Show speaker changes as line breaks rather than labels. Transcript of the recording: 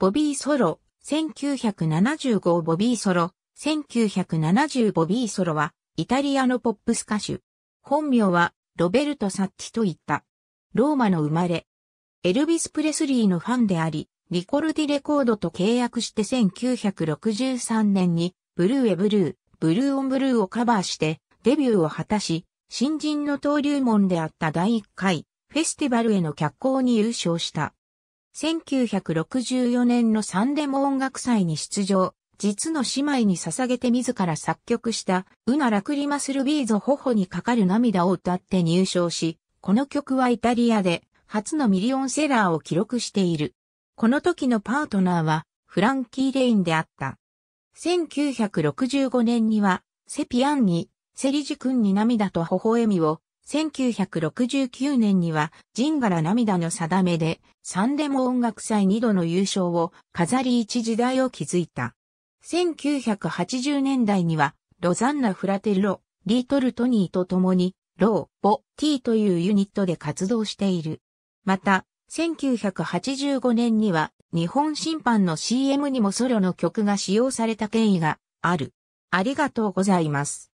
ボビー・
ソロ、1975ボビー・ソロ、1970ボビー・ソロは、イタリアのポップス歌手。本名は、ロベルト・サッチといった。ローマの生まれ。エルビス・プレスリーのファンであり、リコルディレコードと契約して1963年に、ブルーエブルー、ブルーオンブルーをカバーして、デビューを果たし、新人の登竜門であった第1回、フェスティバルへの脚光に優勝した。1964年のサンデモ音楽祭に出場、実の姉妹に捧げて自ら作曲した、ウナラクリマスルビーゾ頬にかかる涙を歌って入賞し、この曲はイタリアで初のミリオンセラーを記録している。この時のパートナーはフランキー・レインであった。1965年にはセピアンにセリジ君に涙と微笑みを1969年には、ジンガラ涙の定めで、サンデモ音楽祭2度の優勝を飾り一時代を築いた。1980年代には、ロザンナ・フラテロ、リートル・トニーと共に、ロー、ボ、ーというユニットで活動している。また、1985年には、日本審判の CM にもソロの曲が使用された経緯がある。ありがとうございま
す。